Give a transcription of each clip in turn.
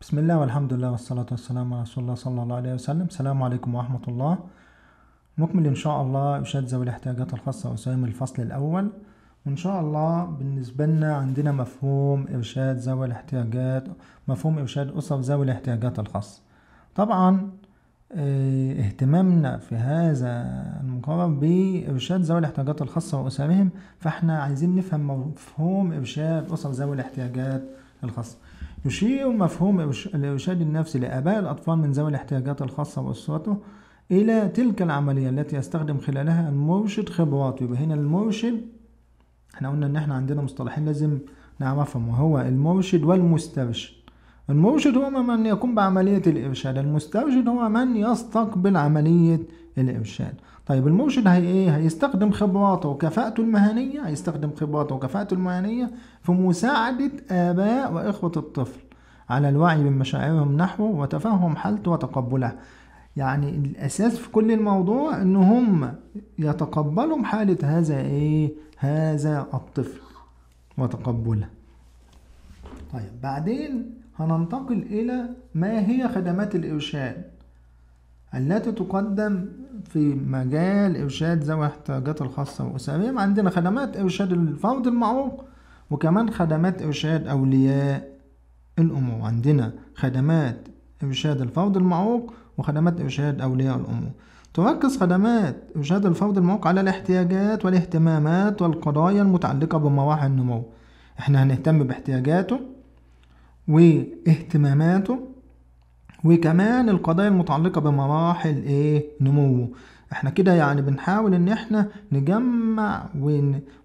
بسم الله والحمد لله والصلاة والسلام على رسول الله صلى الله عليه وسلم السلام عليكم ورحمة الله نكمل إن شاء الله إشاد ذوي الاحتياجات الخاصة وسام الفصل الأول وإن شاء الله بالنسبة لنا عندنا مفهوم إرشاد ذوي الاحتياجات مفهوم إرشاد أسر ذوي الاحتياجات الخاصة طبعا آه، اهتمامنا في هذا المقرر بإرشاد ذوي الاحتياجات الخاصة وأسرهم فإحنا عايزين نفهم مفهوم إرشاد أسر ذوي الاحتياجات الخاصة يشير مفهوم الإرشاد النفسي لآباء الأطفال من ذوي الاحتياجات الخاصة وأسرته إلى تلك العملية التي يستخدم خلالها المرشد خبراته يبقى هنا المرشد احنا قلنا إن احنا عندنا مصطلحين لازم نعرفهم وهو المرشد والمسترشد المرشد هو من يقوم بعملية الإرشاد المسترشد هو من يستقبل عملية الإرشاد طيب المرشد هي إيه؟ هيستخدم خبراته وكفاءته المهنية هيستخدم خبراته وكفاءته المهنية في مساعدة آباء وإخوة الطفل على الوعي بمشاعرهم نحوه وتفهم حالته وتقبلها يعني الأساس في كل الموضوع إن هم يتقبلوا حالة هذا إيه؟ هذا الطفل وتقبله طيب بعدين هننتقل إلى ما هي خدمات الإرشاد التي تقدم في مجال إرشاد ذوي الاحتياجات الخاصة والأسرية عندنا خدمات إرشاد الفرد المعروف وكمان خدمات إرشاد أولياء الأمور عندنا خدمات إرشاد الفرد المعروف وخدمات إرشاد أولياء الأمور تركز خدمات إرشاد الفرد المعوق على الاحتياجات والاهتمامات والقضايا المتعلقة بمراحل النمو احنا هنهتم باحتياجاته واهتماماته وكمان القضايا المتعلقة بمراحل ايه نموه احنا كده يعني بنحاول ان احنا نجمع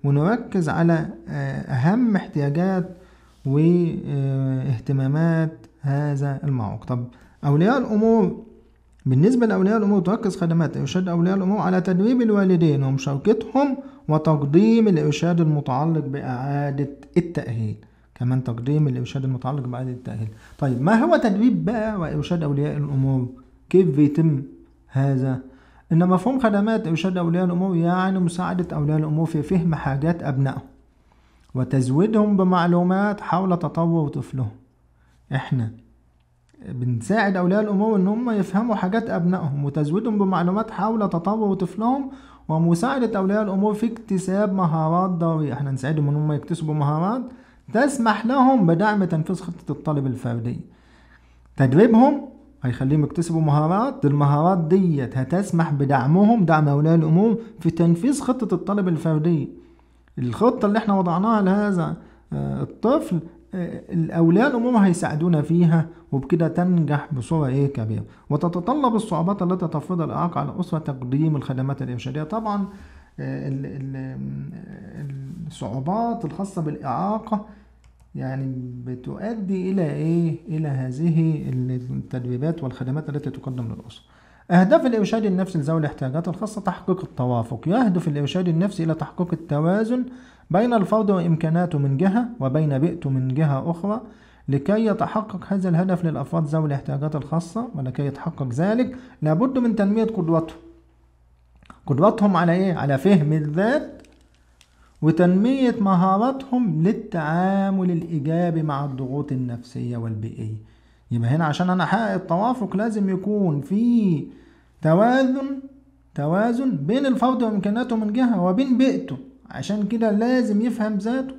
ونركز على آه، اهم احتياجات واهتمامات هذا المعوق طب اولياء الامور بالنسبة لأولياء الأمور تركز خدمات إرشاد أولياء الأمور على تدريب الوالدين ومشاركتهم وتقديم الإرشاد المتعلق بإعادة التأهيل كمان تقديم الإرشاد المتعلق بعد التأهيل طيب ما هو تدريب بقى وإرشاد أولياء الأمور كيف بيتم هذا إن مفهوم خدمات إرشاد أولياء الأمور يعني مساعدة أولياء الأمور في فهم حاجات أبنائهم وتزويدهم بمعلومات حول تطور طفلهم إحنا بنساعد أولياء الأمور إن هم يفهموا حاجات أبنائهم وتزويدهم بمعلومات حول تطور طفلهم ومساعدة أولياء الأمور في اكتساب مهارات ضرورية إحنا نساعدهم إن هم يكتسبوا مهارات تسمح لهم بدعم تنفيذ خطة الطالب الفردي تدريبهم هيخليهم يكتسبوا مهارات المهارات ديت هتسمح بدعمهم دعم أولياء الأمور في تنفيذ خطة الطالب الفردي الخطة اللي احنا وضعناها لهذا آه، الطفل آه، الأولياء الأمور هيساعدونا فيها وبكده تنجح بصورة إيه كبيرة وتتطلب الصعوبات التي تفرضها الإعاقة على الأسرة تقديم الخدمات الإرشادية طبعا آه، الصعوبات الخاصة بالإعاقة يعني بتؤدي إلى إيه؟ إلى هذه التدريبات والخدمات التي تقدم للأسرة. أهداف الإرشاد النفسي لذوي الاحتياجات الخاصة تحقيق التوافق، يهدف الإرشاد النفسي إلى تحقيق التوازن بين الفرد وإمكاناته من جهة وبين بيئته من جهة أخرى، لكي يتحقق هذا الهدف للأفراد ذوي الاحتياجات الخاصة ولكي يتحقق ذلك لابد من تنمية قدراتهم قدرتهم على إيه؟ على فهم الذات وتنمية مهاراتهم للتعامل الإيجابي مع الضغوط النفسية والبيئية يبقى هنا عشان أنا أحقق التوافق لازم يكون في توازن توازن بين الفرد وإمكاناته من جهة وبين بيئته عشان كده لازم يفهم ذاته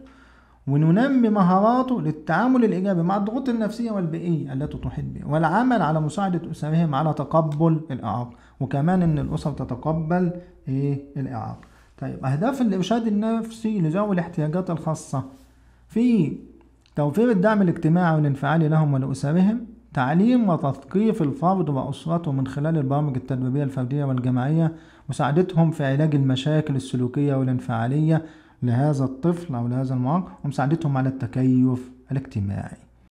وننمي مهاراته للتعامل الإيجابي مع الضغوط النفسية والبيئية التي تحيط به والعمل على مساعدة أسرهم على تقبل الإعاقة وكمان إن الأسر تتقبل إيه الإعاقة طيب أهداف الإرشاد النفسي لذوي الاحتياجات الخاصة في توفير الدعم الاجتماعي والانفعالي لهم ولأسرهم تعليم وتثقيف الفرد وأسرته من خلال البرامج التدريبية الفردية والجماعية مساعدتهم في علاج المشاكل السلوكية والانفعالية لهذا الطفل أو لهذا المعاق ومساعدتهم على التكيف الاجتماعي